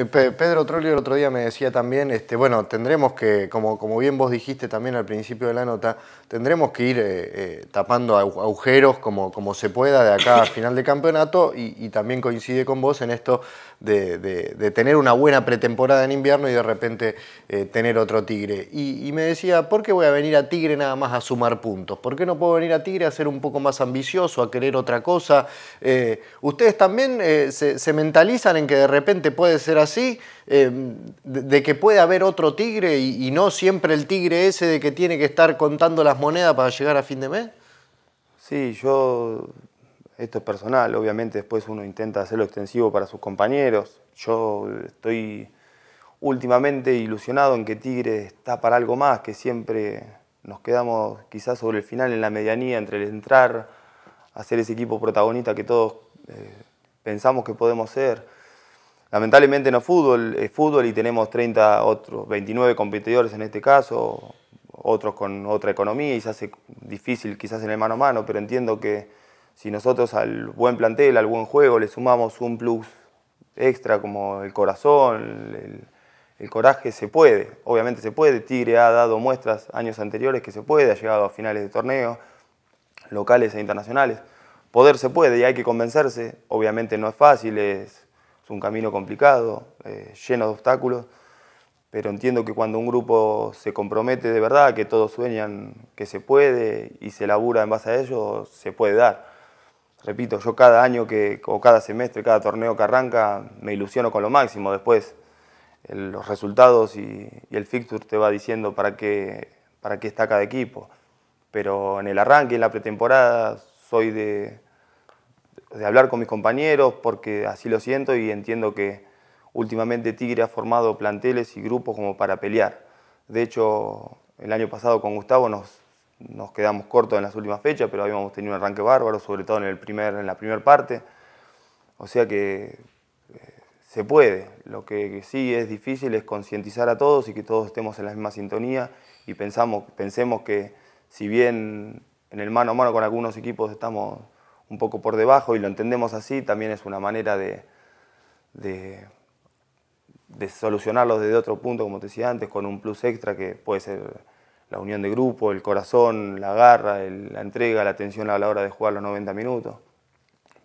Eh, Pedro Trollio el otro día me decía también, este, bueno, tendremos que, como, bien vos dijiste también al principio de la nota, tendremos que ir eh, eh, tapando agujeros como, como se pueda de acá a final de campeonato y, también coincide con vos en esto de, tener una buena pretemporada en invierno y de repente tener otro Tigre. Y, me decía, ¿por qué voy a venir a Tigre nada más a sumar puntos? ¿Por qué no puedo venir a Tigre a ser un poco más ambicioso, a querer otra cosa? ¿Ustedes también se, se mentalizan en que de repente puede ser así? Em, de, que puede haber otro tigre y, no siempre el tigre ese de que tiene que estar contando las monedas para llegar a fin de mes? Sí, yo, esto es personal, obviamente después uno intenta hacerlo extensivo para sus compañeros. Yo estoy últimamente ilusionado en que Tigre está para algo más, que siempre nos quedamos quizás sobre el final en la medianía entre el entrar, hacer ese equipo protagonista que todos eh, pensamos que podemos ser. Lamentablemente no fútbol, es fútbol y tenemos 30 otros, 29 competidores en este caso, otros con otra economía y se hace difícil quizás en el mano a mano, pero entiendo que si nosotros al buen plantel, al buen juego le sumamos un plus extra como el corazón, el, el coraje, se puede, obviamente se puede, Tigre ha dado muestras años anteriores que se puede, ha llegado a finales de torneo, locales e internacionales, poder se puede y hay que convencerse, obviamente no es fácil, es un camino complicado, eh, lleno de obstáculos, pero entiendo que cuando un grupo se compromete de verdad, que todos sueñan que se puede y se labura en base a ello, se puede dar. Repito, yo cada año que, o cada semestre, cada torneo que arranca, me ilusiono con lo máximo. Después los resultados y, el fixture te va diciendo para qué, para qué está cada equipo. Pero en el arranque, en la pretemporada, soy de, de hablar con mis compañeros, porque así lo siento y entiendo que últimamente Tigre ha formado planteles y grupos como para pelear. De hecho, el año pasado con Gustavo nos, nos quedamos cortos en las últimas fechas, pero habíamos tenido un arranque bárbaro, sobre todo en, el primer, en la primera parte. O sea que eh, se puede. Lo que, que, sí es difícil es concientizar a todos y que todos estemos en la misma sintonía y pensamos, pensemos que si bien en el mano a mano con algunos equipos estamos un poco por debajo y lo entendemos así, también es una manera de, de, solucionarlo desde otro punto, como te decía antes, con un plus extra que puede ser la unión de grupo, el corazón, la garra, la entrega, la atención a la hora de jugar los 90 minutos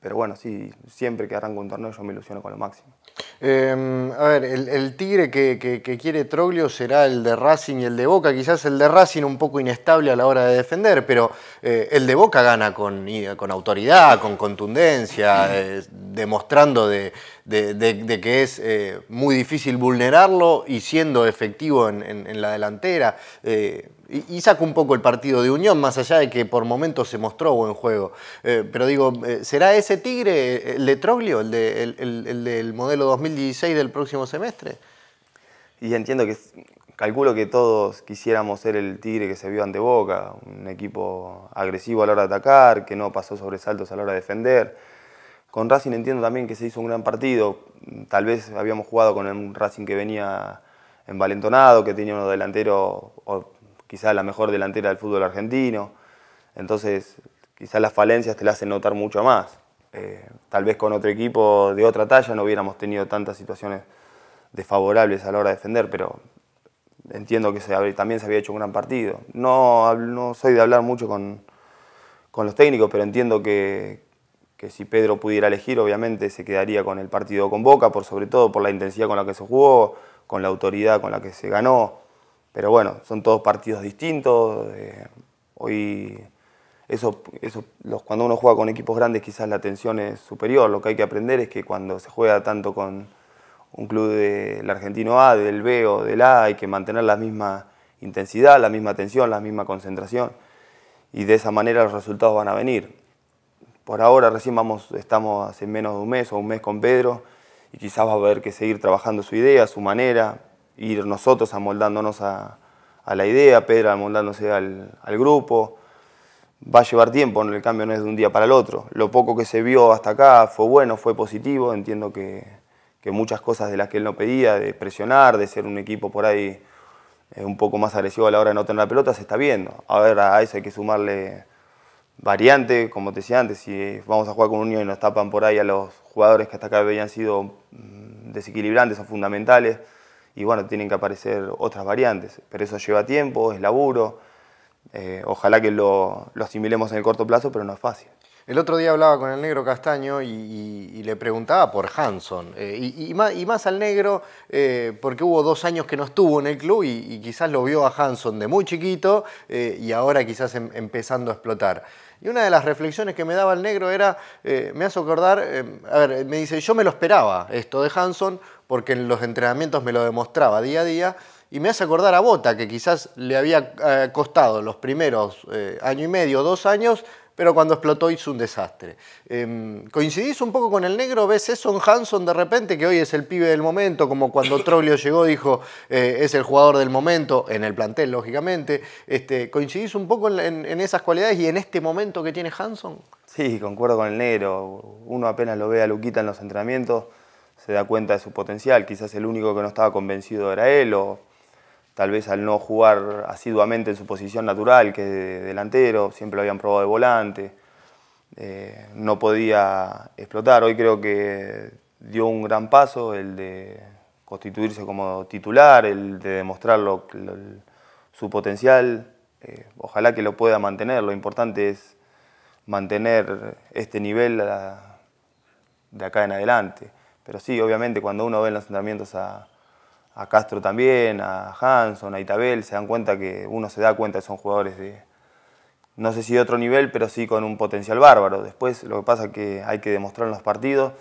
pero bueno, sí, siempre que arranco un torneo yo me ilusiono con lo máximo. Em, a ver, el, tigre que, quiere Troglio será el de Racing y el de Boca. Quizás el de Racing un poco inestable a la hora de defender, pero eh, el de Boca gana con, con autoridad, con contundencia, eh, demostrando de, que es eh, muy difícil vulnerarlo y siendo efectivo en, en la delantera. Y, saca un poco el partido de Unión, más allá de que por momentos se mostró buen juego. Eh, pero digo, eh, ¿será ese Tigre eh, el de Troglio, el, el, del modelo 2016 del próximo semestre? Y entiendo que calculo que todos quisiéramos ser el Tigre que se vio ante Boca, un equipo agresivo a la hora de atacar, que no pasó sobresaltos a la hora de defender. Con Racing entiendo también que se hizo un gran partido, tal vez habíamos jugado con un Racing que venía envalentonado, que tenía uno delantero quizás la mejor delantera del fútbol argentino. Entonces, quizás las falencias te las hacen notar mucho más. Eh, tal vez con otro equipo de otra talla no hubiéramos tenido tantas situaciones desfavorables a la hora de defender, pero entiendo que se, también se había hecho un gran partido. No, no soy de hablar mucho con, los técnicos, pero entiendo que, si Pedro pudiera elegir, obviamente se quedaría con el partido con Boca, por sobre todo por la intensidad con la que se jugó, con la autoridad con la que se ganó. Pero bueno, son todos partidos distintos. Eh, hoy, eso, eso, los, cuando uno juega con equipos grandes, quizás la tensión es superior. Lo que hay que aprender es que cuando se juega tanto con un club del argentino A, del B o del A, hay que mantener la misma intensidad, la misma tensión, la misma concentración. Y de esa manera los resultados van a venir. Por ahora recién vamos, estamos hace menos de un mes o un mes con Pedro y quizás va a haber que seguir trabajando su idea, su manera, ir nosotros amoldándonos a, la idea, Pedro amoldándose al, grupo. Va a llevar tiempo, el cambio no es de un día para el otro. Lo poco que se vio hasta acá fue bueno, fue positivo. Entiendo que, muchas cosas de las que él no pedía, de presionar, de ser un equipo por ahí eh, un poco más agresivo a la hora de no tener la pelota, se está viendo. A ver, a eso hay que sumarle variante, como te decía antes, si vamos a jugar con Unión y nos tapan por ahí a los jugadores que hasta acá habían sido mm, desequilibrantes o fundamentales, y bueno, tienen que aparecer otras variantes, pero eso lleva tiempo, es laburo, eh, ojalá que lo, lo, asimilemos en el corto plazo, pero no es fácil. El otro día hablaba con el negro Castaño y, le preguntaba por Hanson, eh, y, más, al negro, eh, porque hubo dos años que no estuvo en el club y, quizás lo vio a Hanson de muy chiquito y ahora quizás em, empezando a explotar. Y una de las reflexiones que me daba el negro era, eh, me hace acordar, eh, a ver, me dice, yo me lo esperaba esto de Hanson, porque en los entrenamientos me lo demostraba día a día, y me hace acordar a Bota, que quizás le había eh, costado los primeros año y medio, dos años, pero cuando explotó hizo un desastre. Em, ¿Coincidís un poco con el negro? ¿Ves eso en Hanson de repente, que hoy es el pibe del momento, como cuando Troglio llegó dijo eh, es el jugador del momento, en el plantel, lógicamente? Este, ¿Coincidís un poco en, esas cualidades y en este momento que tiene Hanson? Sí, concuerdo con el negro. Uno apenas lo ve a Luquita en los entrenamientos, se da cuenta de su potencial. Quizás el único que no estaba convencido era él o tal vez al no jugar asiduamente en su posición natural, que es de delantero, siempre lo habían probado de volante, eh, no podía explotar. Hoy creo que dio un gran paso, el de constituirse como titular, el de demostrar su potencial. Eh, ojalá que lo pueda mantener. Lo importante es mantener este nivel de acá en adelante. Pero sí, obviamente, cuando uno ve en los entrenamientos a a Castro también, a Hanson, a Itabel, se dan cuenta que uno se da cuenta que son jugadores de, no sé si de otro nivel, pero sí con un potencial bárbaro. Después lo que pasa es que hay que demostrar en los partidos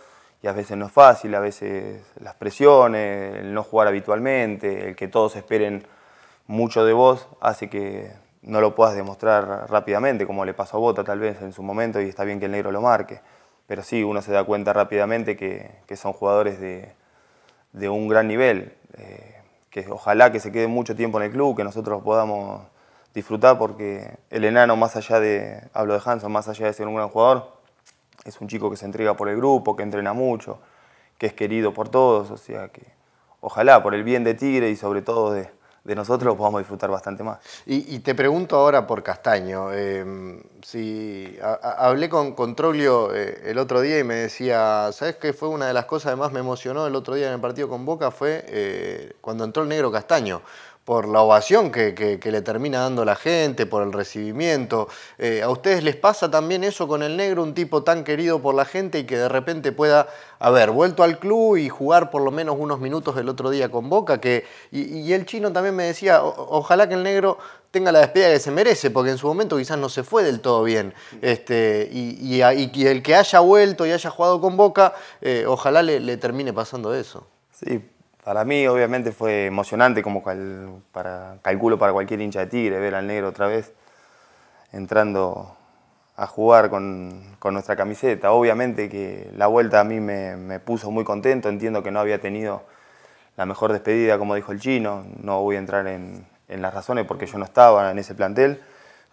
y a veces no es fácil, a veces las presiones, el no jugar habitualmente, el que todos esperen mucho de vos hace que no lo puedas demostrar rápidamente, como le pasó a Bota tal vez en su momento y está bien que el negro lo marque. Pero sí, uno se da cuenta rápidamente que, que son jugadores de, de un gran nivel, eh, que ojalá que se quede mucho tiempo en el club, que nosotros podamos disfrutar, porque el enano, más allá de, hablo de Hanson, más allá de ser un gran jugador, es un chico que se entrega por el grupo, que entrena mucho, que es querido por todos, o sea que ojalá por el bien de Tigre y sobre todo de, de nosotros lo podamos disfrutar bastante más. Y, te pregunto ahora por Castaño. Eh, si, hablé con, controlio eh, el otro día y me decía, ¿sabes qué fue una de las cosas que más me emocionó el otro día en el partido con Boca? Fue eh, cuando entró el negro Castaño por la ovación que, le termina dando la gente, por el recibimiento. Eh, ¿A ustedes les pasa también eso con el negro, un tipo tan querido por la gente y que de repente pueda haber vuelto al club y jugar por lo menos unos minutos el otro día con Boca? Que, y, el chino también me decía, ojalá que el negro tenga la despedida que se merece, porque en su momento quizás no se fue del todo bien. Este, y, y, el que haya vuelto y haya jugado con Boca, eh, ojalá le, le termine pasando eso. Sí, para mí, obviamente, fue emocionante, como para, calculo para cualquier hincha de Tigre, ver al negro otra vez entrando a jugar con, nuestra camiseta. Obviamente que la vuelta a mí me, puso muy contento, entiendo que no había tenido la mejor despedida, como dijo el chino, no voy a entrar en, en las razones porque yo no estaba en ese plantel,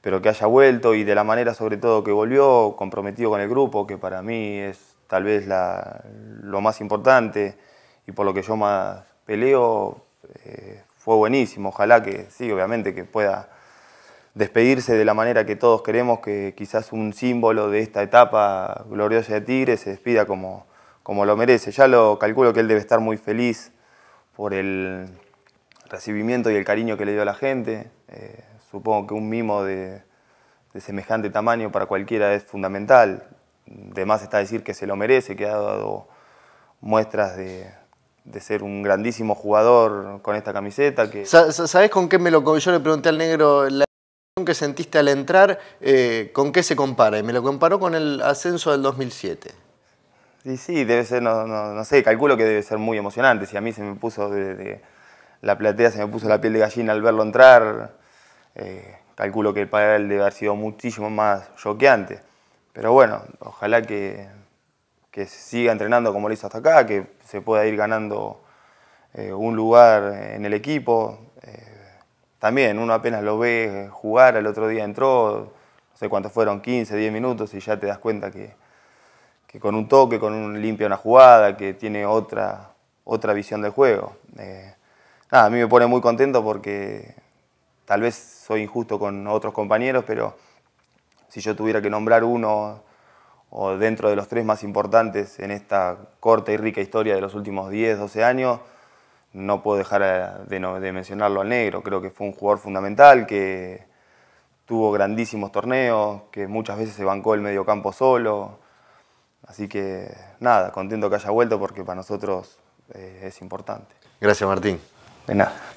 pero que haya vuelto y de la manera sobre todo que volvió, comprometido con el grupo, que para mí es tal vez lo más importante y por lo que yo más peleo, eh, fue buenísimo. Ojalá que sí, obviamente, que pueda despedirse de la manera que todos queremos, que quizás un símbolo de esta etapa gloriosa de Tigre se despida como, como lo merece. Ya lo calculo que él debe estar muy feliz por el recibimiento y el cariño que le dio a la gente. Eh, supongo que un mimo de, de, semejante tamaño para cualquiera es fundamental. De más está decir que se lo merece, que ha dado muestras de, de ser un grandísimo jugador con esta camiseta. Que... ¿Sabés con qué me lo Yo le pregunté al negro la emoción que sentiste al entrar, eh, ¿con qué se compara? Y me lo comparó con el ascenso del 2007. Sí, sí, debe ser, no, no, no sé, calculo que debe ser muy emocionante. Si a mí se me puso de, la platea, se me puso la piel de gallina al verlo entrar, eh, calculo que para él debe haber sido muchísimo más choqueante. Pero bueno, ojalá que que siga entrenando como lo hizo hasta acá, que se pueda ir ganando eh, un lugar en el equipo. Eh, también uno apenas lo ve eh, jugar, el otro día entró, no sé cuántos fueron, 15, 10 minutos y ya te das cuenta que, con un toque, con un limpio una jugada, que tiene otra, otra visión del juego. a mí me pone muy contento porque tal vez soy injusto con otros compañeros, pero si yo tuviera que nombrar uno o dentro de los tres más importantes en esta corta y rica historia de los últimos 10, 12 años, no puedo dejar de, mencionarlo al negro. Creo que fue un jugador fundamental, que tuvo grandísimos torneos, que muchas veces se bancó el mediocampo solo. Así que nada, contento que haya vuelto porque para nosotros eh, es importante. Gracias Martín. De nada.